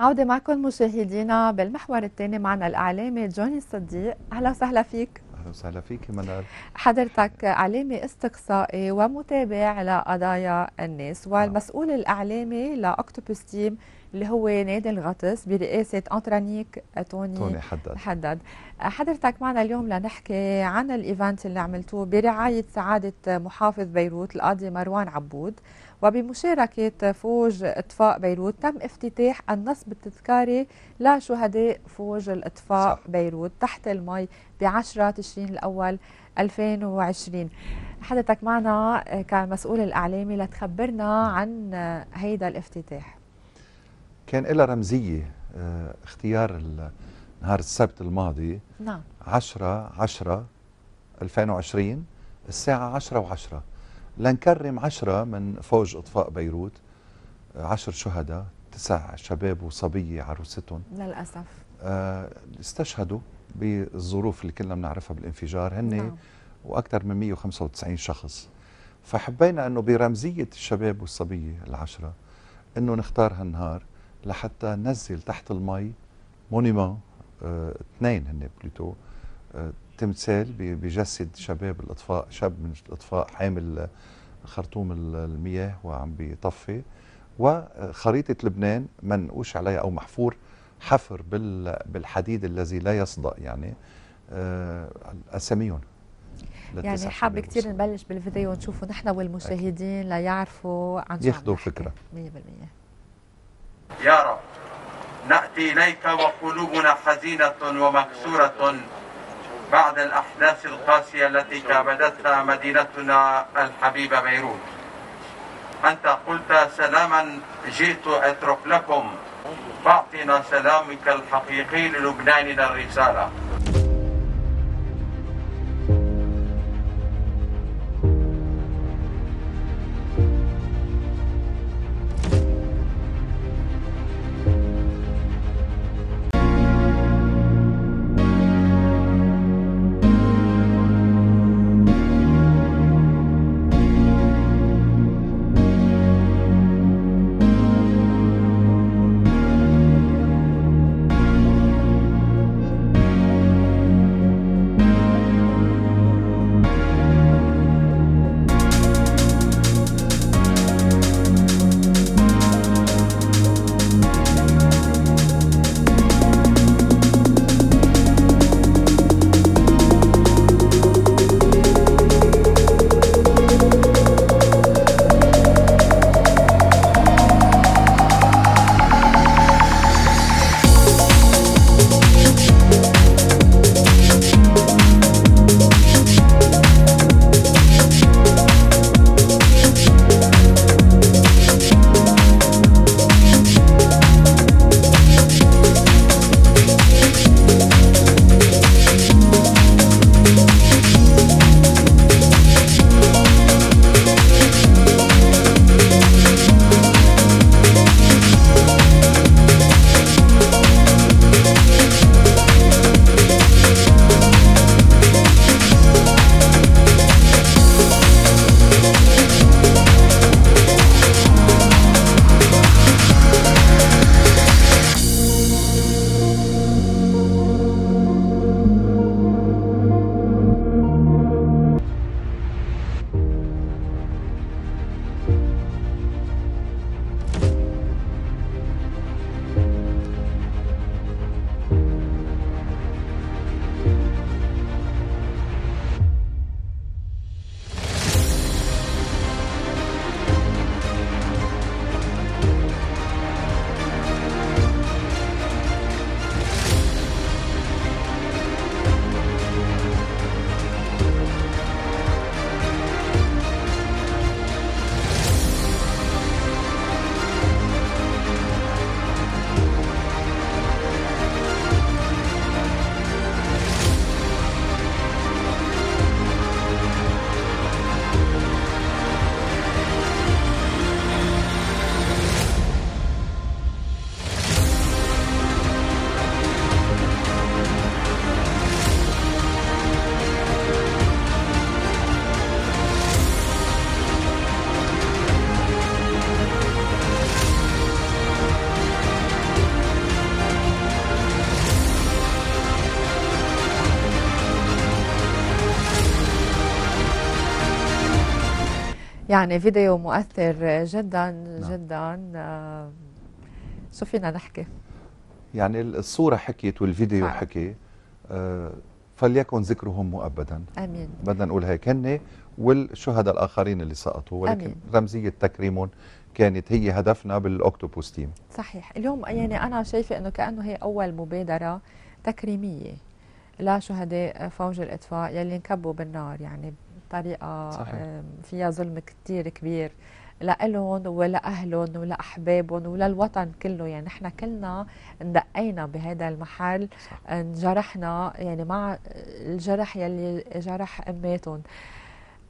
عودة معكم مشاهدينا بالمحور الثاني معنا الإعلامي جوني الصديق أهلا وسهلا فيك أهلا وسهلا فيك منال حضرتك إعلامي استقصائي ومتابع لقضايا الناس نعم. والمسؤول الإعلامي لأكتوبوس تيم اللي هو نادي الغطس برئاسة أنترانيك توني, توني حدد. حدد حضرتك معنا اليوم لنحكي عن الإيفنت اللي عملتوه برعاية سعادة محافظ بيروت القاضي مروان عبود وبمشاركة فوج إطفاء بيروت تم افتتاح النصب التذكاري لشهداء فوج الإطفاء صح. بيروت تحت المي ب 10 تشرين الأول 2020 حضرتك معنا آه، كمسؤول الإعلامي لتخبرنا عن آه، هيدا الافتتاح كان لها رمزية آه، اختيار نهار السبت الماضي نعم 10 10 2020 الساعة 10 و10 لنكرم عشرة من فوج إطفاء بيروت عشر شهداء تسع شباب وصبية عروستهم للأسف آه، استشهدوا بالظروف اللي كلنا بنعرفها بالانفجار هن نعم. وأكثر من 195 شخص فحبينا أنه برمزية الشباب والصبية العشرة أنه نختار هالنهار لحتى ننزل تحت المي مونيمون آه، اثنين هن بلوتو آه، تمثال بجسد شباب الاطفاء شاب من الاطفاء حامل خرطوم المياه وعم بيطفي وخريطه لبنان منقوش عليها او محفور حفر بالحديد الذي لا يصدأ يعني آه، اساميهم يعني حابه كثير نبلش بالفيديو ونشوفه نحن والمشاهدين ليعرفوا عن شو ياخذوا فكره 100% يا رب ناتي اليك وقلوبنا حزينه ومكسوره بعد الأحداث القاسية التي كابدتها مدينتنا الحبيبة بيروت أنت قلت سلاما جئت أترك لكم فأعطنا سلامك الحقيقي للبناننا الرسالة يعني فيديو مؤثر جدا نعم. جدا آه، شو فينا نحكي يعني الصورة حكيت والفيديو نعم. حكي آه، فليكن ذكرهم مؤبدا امين بدنا نقول هيك هن والشهداء الاخرين اللي سقطوا ولكن أمين. رمزيه تكريمهم كانت هي هدفنا بالاوكتوبوس تيم صحيح اليوم يعني انا شايفه انه كانه هي اول مبادره تكريميه لشهداء فوج الاطفاء يلي انكبوا بالنار يعني بطريقه صحيح. فيها ظلم كثير كبير لإلهم ولأهلهم ولأحبابهم وللوطن كله يعني نحن كلنا اندقينا بهذا المحل انجرحنا يعني مع الجرح يلي جرح أماتهم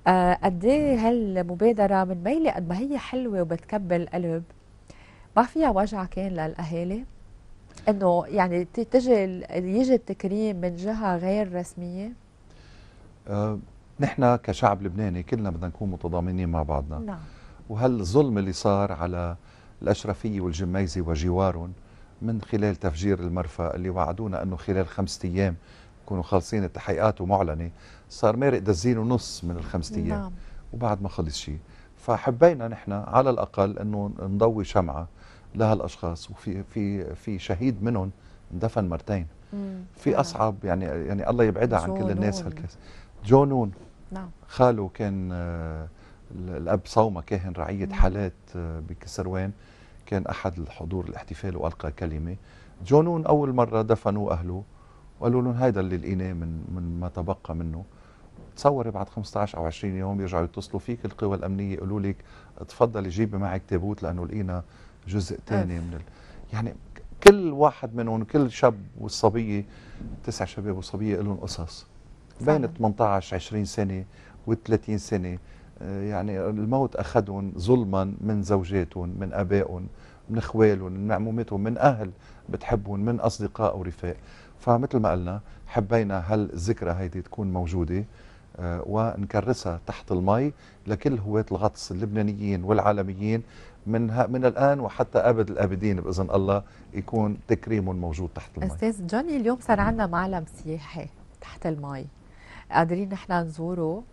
آه، قد ايه هالمبادرة من ميلة قد ما هي حلوة وبتكبل القلب ما فيها وجع كان للأهالي انه يعني تجي يجي التكريم من جهة غير رسمية أه نحن كشعب لبناني كلنا بدنا نكون متضامنين مع بعضنا نعم. وهالظلم اللي صار على الأشرفية والجميزي وجوارهم من خلال تفجير المرفأ اللي وعدونا أنه خلال خمسة أيام يكونوا خالصين التحقيقات ومعلنة صار مارق دزين ونص من الخمسة أيام نعم. وبعد ما خلص شيء فحبينا نحن على الأقل أنه نضوي شمعة لهالأشخاص وفي في في شهيد منهم اندفن مرتين مم. في أصعب يعني يعني الله يبعدها عن كل الناس هالكاس جونون نعم خاله كان آه، الاب صومه كاهن رعيه حالات آه، بكسروان كان احد الحضور الاحتفال والقى كلمه جونون اول مره دفنوا اهله وقالوا لهم هيدا اللي لقيناه من من ما تبقى منه تصوري بعد 15 او 20 يوم يرجعوا يتصلوا فيك القوى الامنيه يقولوا لك تفضلي جيبي معك تابوت لانه لقينا جزء ثاني من ال... يعني كل واحد منهم كل شاب والصبيه تسع شباب وصبيه لهم قصص بين 18 20 سنه و30 سنه آه، يعني الموت اخذهم ظلما من زوجاتهم من ابائهم من اخوالهم من معمومتهم من اهل بتحبهم من اصدقاء ورفاق فمثل ما قلنا حبينا هالذكرى هيدي تكون موجوده آه، ونكرسها تحت المي لكل هواة الغطس اللبنانيين والعالميين من من الان وحتى ابد الابدين باذن الله يكون تكريمهم موجود تحت المي استاذ جوني اليوم صار عندنا معلم سياحي تحت المي قادرين نحن نزوره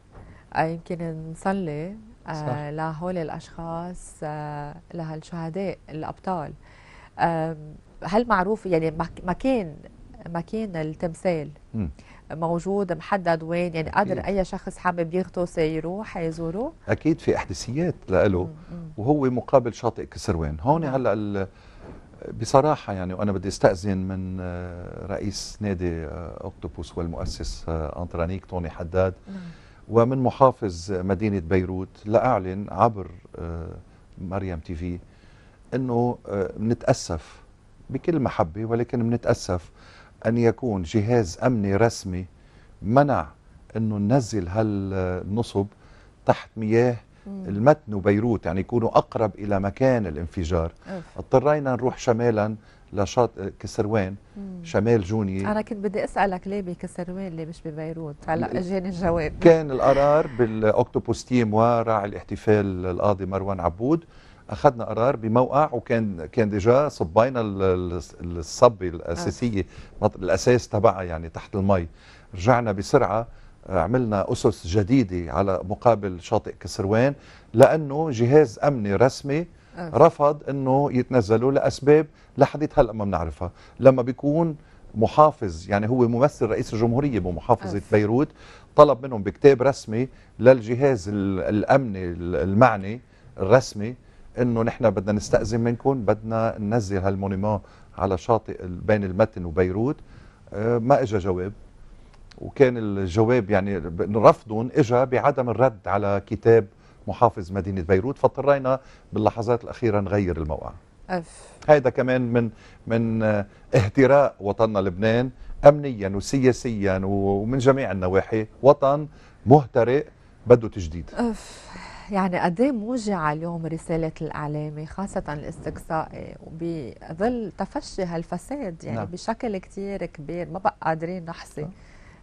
آه، يمكن نصلي آه، لهول الاشخاص آه، لهالشهداء الابطال هل معروف يعني مكان مكان التمثال م. موجود محدد وين يعني قادر اي شخص حابب يغطس يروح يزوره اكيد في احداثيات له وهو مقابل شاطئ كسروان هون نعم. هلا بصراحه يعني وانا بدي استاذن من آه، رئيس نادي آه، اوكتوبوس والمؤسس آه، انطرانيك طوني حداد نعم. ومن محافظ مدينه بيروت لاعلن عبر مريم تي في انه بنتاسف بكل محبه ولكن بنتاسف ان يكون جهاز امني رسمي منع انه ننزل هالنصب تحت مياه المتن وبيروت يعني يكونوا أقرب إلى مكان الانفجار اضطرينا نروح شمالا لشاطئ آه، كسروان مم. شمال جوني انا كنت بدي اسالك ليه بكسروان ليه مش ببيروت هلا اجاني الجواب كان القرار بالاوكتوبوس تيم وراعي الاحتفال القاضي مروان عبود اخذنا قرار بموقع وكان كان ديجا صبينا الصبه الاساسيه الاساس تبعها يعني تحت المي رجعنا بسرعه عملنا أسس جديدة على مقابل شاطئ كسروان لأنه جهاز أمني رسمي آه. رفض أنه يتنزلوا لأسباب لحديت هلأ ما بنعرفها لما بيكون محافظ يعني هو ممثل رئيس الجمهورية بمحافظة أف. آه. بيروت طلب منهم بكتاب رسمي للجهاز الأمني المعني الرسمي انه نحن بدنا نستأذن منكم بدنا ننزل هالمونيمون على شاطئ بين المتن وبيروت آه، ما اجى جواب وكان الجواب يعني رفضهم اجى بعدم الرد على كتاب محافظ مدينه بيروت فاضطرينا باللحظات الاخيره نغير الموقع هذا هيدا كمان من من اهتراء وطننا لبنان امنيا وسياسيا ومن جميع النواحي وطن مهترئ بده تجديد أف. يعني قد ايه موجعه اليوم رساله الاعلامي خاصه الاستقصائي بظل تفشي هالفساد يعني نعم. بشكل كثير كبير ما بقى قادرين نحصي نعم.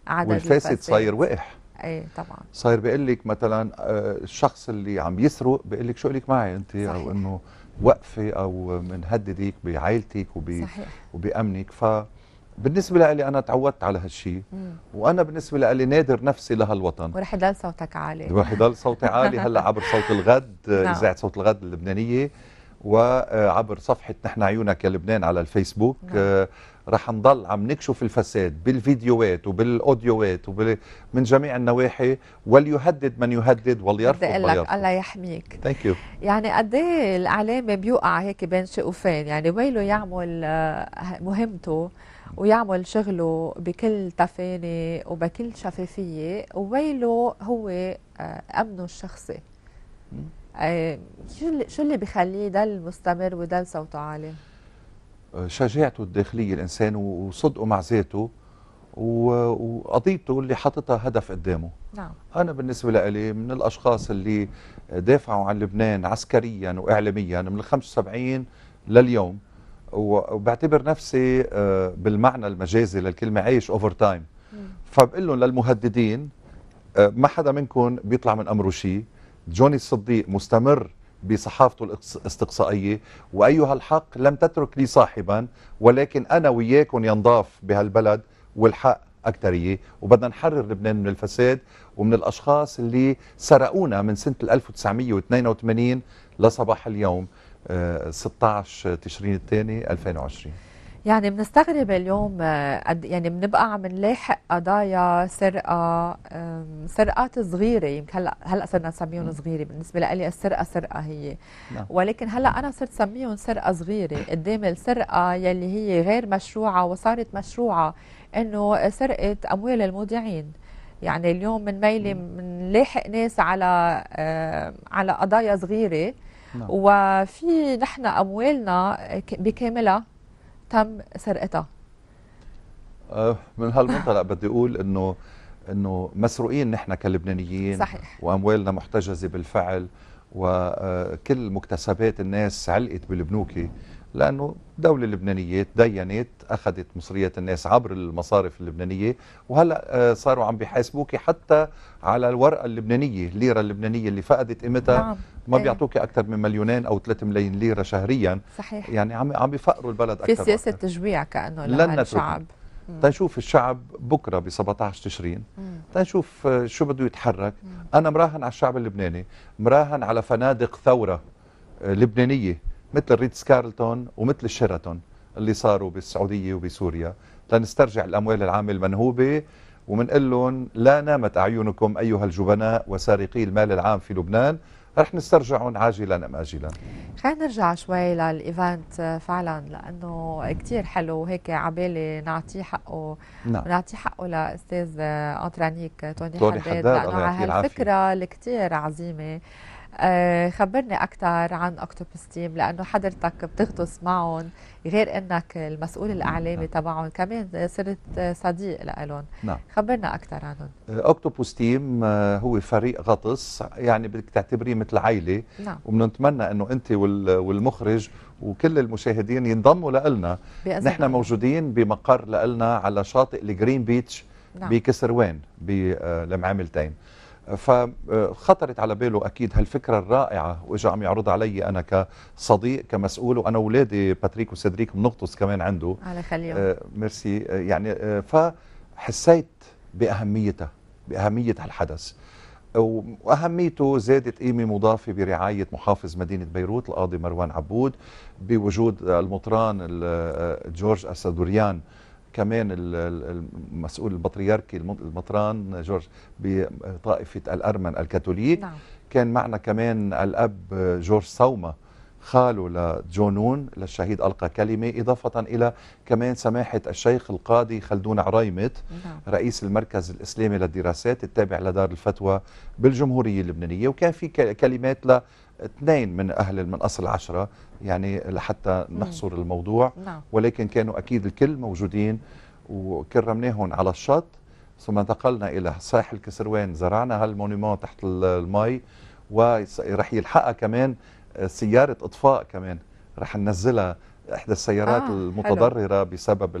عدد والفاسد صاير وقح ايه طبعا صاير بيقول لك مثلا آه، الشخص اللي عم يسرق بيقول لك شو لك معي انت او انه وقفي او بنهددك بعائلتك وب... وبامنك ف بالنسبة لي أنا تعودت على هالشيء وأنا بالنسبة لي نادر نفسي لهالوطن ورح يضل صوتك عالي رح يضل صوتي عالي هلا عبر صوت الغد آه، نعم. إذاعة صوت الغد اللبنانية وعبر آه، صفحة نحن عيونك يا لبنان على الفيسبوك نعم. رح نضل عم نكشف الفساد بالفيديوهات وبالاوديوهات وبال... من جميع النواحي وليهدد من يهدد وليرفض بدي اقول لك الله يحميك ثانك يو يعني قد ايه الاعلام بيوقع هيك بين شقوفين يعني ويله يعمل آه، مهمته ويعمل شغله بكل تفاني وبكل شفافيه وويله هو آه، امنه الشخصي آه، شو اللي بخليه يضل مستمر ويضل صوته عالي؟ شجاعته الداخليه الانسان وصدقه مع ذاته وقضيته اللي حاططها هدف قدامه نعم. انا بالنسبه لي من الاشخاص اللي دافعوا عن لبنان عسكريا واعلاميا من ال 75 لليوم وبعتبر نفسي آه، بالمعنى المجازي للكلمه عايش اوفر تايم فبقول لهم للمهددين آه، ما حدا منكم بيطلع من امره شيء جوني الصديق مستمر بصحافته الاستقصائية وأيها الحق لم تترك لي صاحبا ولكن أنا وياكم ينضاف بهالبلد والحق أكترية وبدنا نحرر لبنان من الفساد ومن الأشخاص اللي سرقونا من سنة 1982 لصباح اليوم 16 آه، تشرين الثاني 2020 يعني بنستغرب اليوم آه، يعني بنبقى عم نلاحق قضايا سرقه سرقات صغيره يمكن هلا هلا صرنا نسميهم صغيره بالنسبه لي السرقه سرقه هي نعم. ولكن هلا انا صرت سميهم سرقه صغيره قدام السرقه يلي هي غير مشروعه وصارت مشروعه انه سرقه اموال المودعين يعني اليوم من ميلي بنلاحق ناس على على قضايا صغيره نعم. وفي نحن اموالنا بكاملها تم سرقتها آه، من هالمنطلق بدي اقول انه انه مسروقين نحن كلبنانيين صحيح. واموالنا محتجزه بالفعل وكل مكتسبات الناس علقت بالبنوكي لأنه الدوله اللبنانيه تدينت أخذت مصرية الناس عبر المصارف اللبنانية وهلأ آه، صاروا عم بيحاسبوكي حتى على الورقة اللبنانية الليرة اللبنانية اللي فقدت قيمتها نعم. ما إيه. بيعطوك أكثر من مليونين أو 3 ملايين ليرة شهريا صحيح. يعني عم عم بيفقروا البلد أكثر في سياسة تجويع كأنه لن الشعب تنشوف الشعب بكره ب 17 تشرين تنشوف آه، شو بده يتحرك مم. انا مراهن على الشعب اللبناني مراهن على فنادق ثوره آه، لبنانيه مثل الريتز كارلتون ومثل الشيراتون اللي صاروا بالسعودية وبسوريا لنسترجع الأموال العامة المنهوبة ومنقول لهم لا نامت أعينكم أيها الجبناء وسارقي المال العام في لبنان رح نسترجعهم عاجلا ام اجلا خلينا نرجع شوي للايفنت آه، فعلا لانه كثير حلو وهيك عبالي نعطيه حقه نعم نعطيه حقه لاستاذ آه، انترانيك توني, توني حداد, حداد لانه على هالفكره الكثير عظيمه آه، خبرني أكثر عن اوكتوبس تيم لأنه حضرتك بتغطس معهم غير أنك المسؤول الإعلامي نعم. تبعهم كمان صرت صديق لهم نعم. خبرنا أكثر عنهم اوكتوبس آه، تيم آه، هو فريق غطس يعني بدك تعتبريه مثل عائلة نعم. وبنتمنى أنه أنت والمخرج وكل المشاهدين ينضموا لنا نحن موجودين بمقر لنا على شاطئ الجرين بيتش نعم. بكسروان بالمعاملتين فخطرت على باله اكيد هالفكره الرائعه واجى عم يعرض علي انا كصديق كمسؤول وانا اولادي باتريك وسيدريك بنغطس كمان عنده على خليهم آه، ميرسي آه، يعني آه، فحسيت باهميتها باهميه هالحدث واهميته زادت قيمه مضافه برعايه محافظ مدينه بيروت القاضي مروان عبود بوجود المطران جورج اسدوريان كمان المسؤول البطريركي المطران جورج بطائفة الأرمن الكاثوليك نعم. كان معنا كمان الأب جورج صومة خاله لجونون للشهيد ألقى كلمة إضافة إلى كمان سماحة الشيخ القاضي خلدون عريمت نعم. رئيس المركز الإسلامي للدراسات التابع لدار الفتوى بالجمهورية اللبنانية وكان في كلمات اثنين من أهل من أصل عشرة يعني لحتى نحصر الموضوع نعم. ولكن كانوا أكيد الكل موجودين وكرمناهم على الشط ثم انتقلنا إلى ساحل كسروان زرعنا هالمونيمون تحت المي ورح يلحقها كمان سيارة إطفاء كمان رح ننزلها إحدى السيارات آه المتضررة حلو. بسبب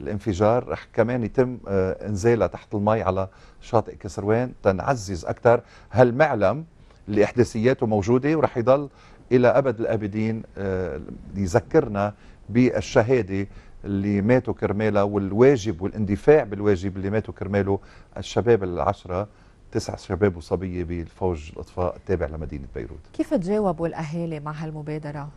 الانفجار رح كمان يتم آه، انزالها تحت المي على شاطئ كسروان تنعزز أكثر هالمعلم اللي احداثياته موجوده وراح يضل الى ابد الابدين آه، يذكرنا بالشهاده اللي ماتوا كرمالها والواجب والاندفاع بالواجب اللي ماتوا كرماله الشباب العشره تسع شباب وصبيه بالفوج الاطفاء التابع لمدينه بيروت. كيف تجاوبوا الاهالي مع هالمبادره؟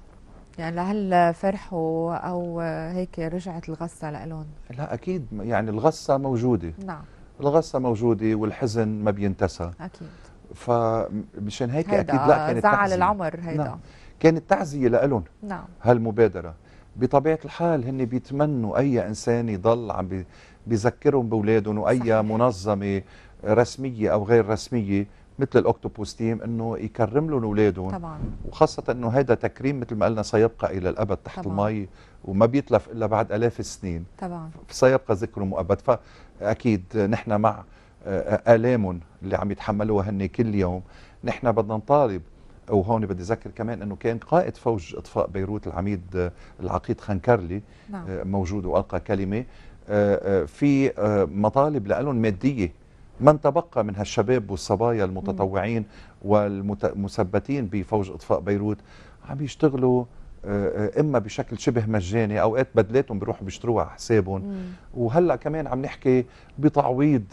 يعني لهل فرحوا او هيك رجعت الغصه لالهم؟ لا اكيد يعني الغصه موجوده. نعم. الغصه موجوده والحزن ما بينتسى. اكيد. فمشان هيك اكيد لا كانت زعل العمر نعم. هيدا نعم. كانت تعزيه لهم نعم هالمبادره بطبيعه الحال هن بيتمنوا اي انسان يضل عم بيذكرهم باولادهم واي منظمه رسميه او غير رسميه مثل الاوكتوبوس تيم انه يكرم لهم اولادهم طبعا وخاصه انه هذا تكريم مثل ما قلنا سيبقى الى الابد تحت طبعا. المي وما بيتلف الا بعد الاف السنين طبعا سيبقى ذكره مؤبد فاكيد نحن مع آلام اللي عم يتحملوها هن كل يوم نحن بدنا نطالب وهون بدي اذكر كمان انه كان قائد فوج اطفاء بيروت العميد آه، العقيد خنكرلي نعم. آه، موجود والقى كلمه آه، في مطالب لهم ماديه من تبقى من هالشباب والصبايا المتطوعين والمثبتين بفوج اطفاء بيروت عم يشتغلوا اما بشكل شبه مجاني اوقات بدلاتهم بيروحوا بيشتروها على حسابهم وهلا كمان عم نحكي بتعويض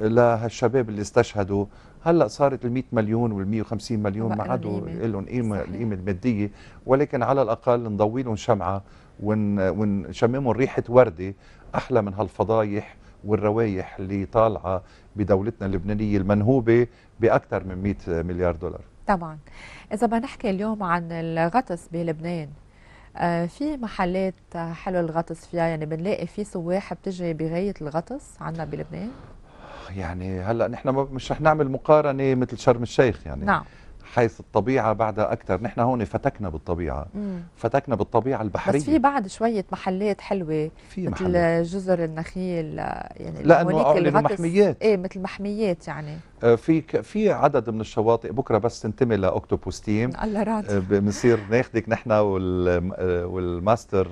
لهالشباب اللي استشهدوا هلا صارت ال 100 مليون وال 150 مليون ما عادوا لهم قيمه القيمه الماديه ولكن على الاقل نضوي لهم شمعه ونشممهم ريحه ورده احلى من هالفضايح والروايح اللي طالعه بدولتنا اللبنانيه المنهوبه باكثر من 100 مليار دولار طبعا اذا بدنا نحكي اليوم عن الغطس بلبنان آه، في محلات حلو الغطس فيها يعني بنلاقي في سواح بتجي بغايه الغطس عندنا بلبنان يعني هلا نحن مش رح نعمل مقارنه مثل شرم الشيخ يعني نعم حيث الطبيعة بعدها أكثر نحن هون فتكنا بالطبيعة مم. فتكنا بالطبيعة البحرية بس في بعد شوية محلات حلوة في مثل محلات. جزر النخيل يعني لأنه المحميات إيه مثل محميات يعني آه، في في عدد من الشواطئ بكره بس تنتمي لاكتوبوس تيم الله آه، راضي بنصير ناخذك نحن آه، والماستر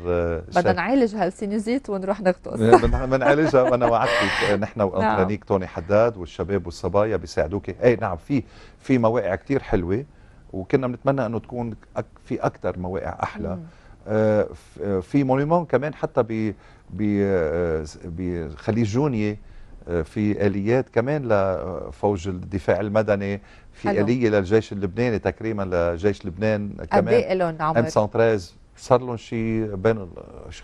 بدنا نعالج هالسينيزيت ونروح نغطس بنعالجها انا وعدتك نحن نعم. وانترانيك توني حداد والشباب والصبايا بيساعدوك اي نعم في في مواقع كثير حلوه وكنا بنتمنى انه تكون في اكثر مواقع احلى في مونيمون كمان حتى ب بخليج جونيه في اليات كمان لفوج الدفاع المدني في حلو. اليه للجيش اللبناني تكريما لجيش لبنان كمان إيه عمر؟ ام 113 صار لهم شيء بين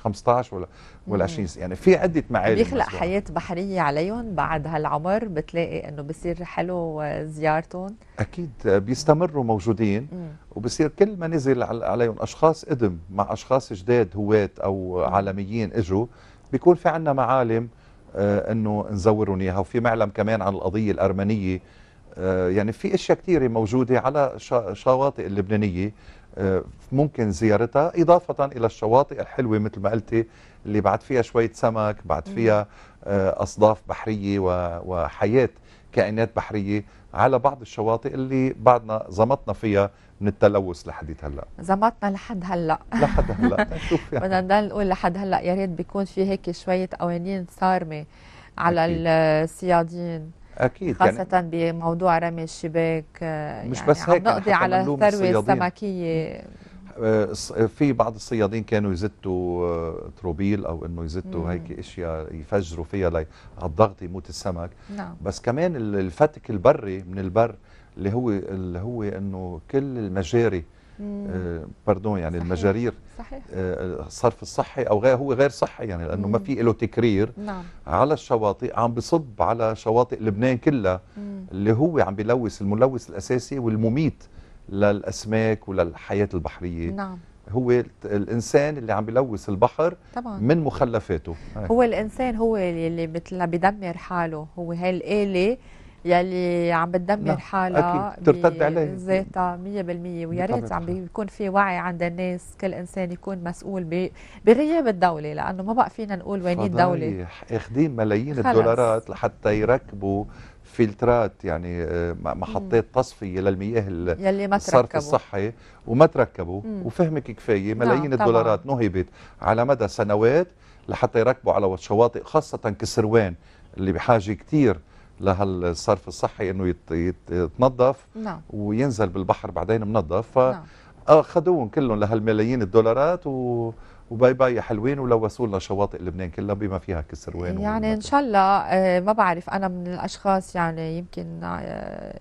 15 ولا ولا 20 سنه يعني في عده معالم بيخلق مصدر. حياه بحريه عليهم بعد هالعمر بتلاقي انه بصير حلو زيارتهم اكيد بيستمروا موجودين وبصير كل ما نزل عليهم اشخاص قدم مع اشخاص جداد هواة او عالميين اجوا بيكون في عندنا معالم آه، انه نزورهم اياها وفي معلم كمان عن القضيه الارمنيه آه، يعني في اشياء كثيره موجوده على الشواطئ اللبنانيه آه، ممكن زيارتها إضافة إلى الشواطئ الحلوة مثل ما قلتي اللي بعد فيها شوية سمك بعد فيها أصداف بحرية وحياة كائنات بحرية على بعض الشواطئ اللي بعدنا زمطنا فيها من التلوث لحد هلا زمطنا لحد هلا لحد هلا يعني. بدنا نضل نقول لحد هلا يا ريت بيكون في هيك شويه قوانين صارمه على أكيد. الصيادين اكيد يعني خاصه يعني بموضوع رمي الشباك آه، مش يعني بس هيك نقضي على الثروه السمكيه في بعض الصيادين كانوا يزتوا آه، تروبيل او انه يزتوا هيك اشياء يفجروا فيها على الضغط يموت السمك نعم. بس كمان الفتك البري من البر اللي هو اللي هو انه كل المجاري آه باردون يعني صحيح. المجارير صحيح آه الصرف الصحي او غير هو غير صحي يعني لانه مم. ما في له تكرير نعم. على الشواطئ عم بصب على شواطئ لبنان كلها مم. اللي هو عم بيلوث الملوث الاساسي والمميت للاسماك وللحياه البحريه نعم هو الانسان اللي عم بيلوث البحر طبعا. من مخلفاته هو الانسان هو اللي مثل بيدمر حاله هو هاي الاله يلي عم بتدمر نعم، حالها ترتد عليه ذاتها 100% ويا ريت عم بيكون في وعي عند الناس كل انسان يكون مسؤول بغياب الدوله لانه ما بقى فينا نقول وين الدوله اخذين ملايين خلص. الدولارات لحتى يركبوا فلترات يعني آه، محطات تصفيه للمياه يلي ما الصرف الصحي وما تركبوا مم. وفهمك كفايه نعم، ملايين نعم الدولارات نهبت على مدى سنوات لحتى يركبوا على الشواطئ خاصه كسروان اللي بحاجه كثير لهالصرف الصحي انه يتنظف نعم. وينزل بالبحر بعدين منظف فاخذوهم نعم. كلهم لهالملايين الدولارات و وباي باي حلوين ولوثوا لنا شواطئ لبنان كلها بما فيها كسروان يعني ان شاء الله آه، ما بعرف انا من الاشخاص يعني يمكن آه،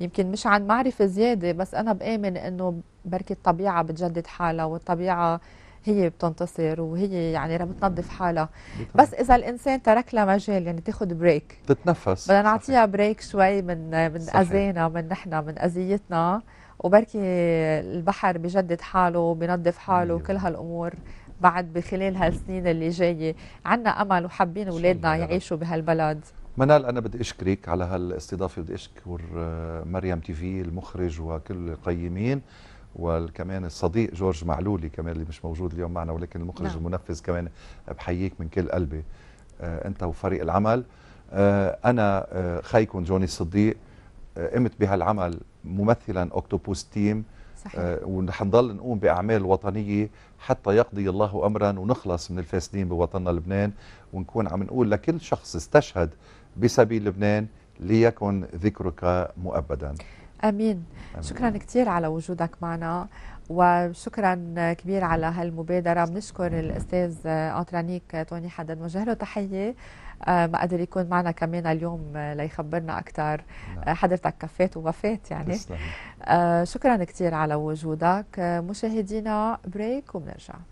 يمكن مش عن معرفه زياده بس انا بامن انه بركي الطبيعه بتجدد حالها والطبيعه هي بتنتصر وهي يعني بتنظف حالها بس اذا الانسان ترك لها مجال يعني تاخذ بريك تتنفس بدنا نعطيها بريك شوي من من اذانا من نحن من اذيتنا وبركي البحر بجدد حاله بنظف حاله وكل أيوة. هالامور بعد بخلال هالسنين اللي جايه عنا امل وحابين اولادنا يعيشوا بهالبلد منال انا بدي اشكرك على هالاستضافه بدي اشكر مريم تي في المخرج وكل القيمين وكمان الصديق جورج معلولي كمان اللي مش موجود اليوم معنا ولكن المخرج نعم. المنفذ كمان بحييك من كل قلبي آه، انت وفريق العمل آه، انا آه، خيكم جوني الصديق قمت بهالعمل ممثلا اوكتوبوس تيم صحيح. نضل نقوم باعمال وطنيه حتى يقضي الله امرا ونخلص من الفاسدين بوطننا لبنان ونكون عم نقول لكل شخص استشهد بسبيل لبنان ليكن ذكرك مؤبدا امين, أمين. شكرا كثير على وجودك معنا وشكرا كبير على هالمبادرة بنشكر الأستاذ أنترانيك توني حدد بنوجه له تحية آه، ما قدر يكون معنا كمان اليوم ليخبرنا أكثر نعم. آه، حضرتك كفيت ووفيت يعني آه، شكرا كثير على وجودك مشاهدينا بريك وبنرجع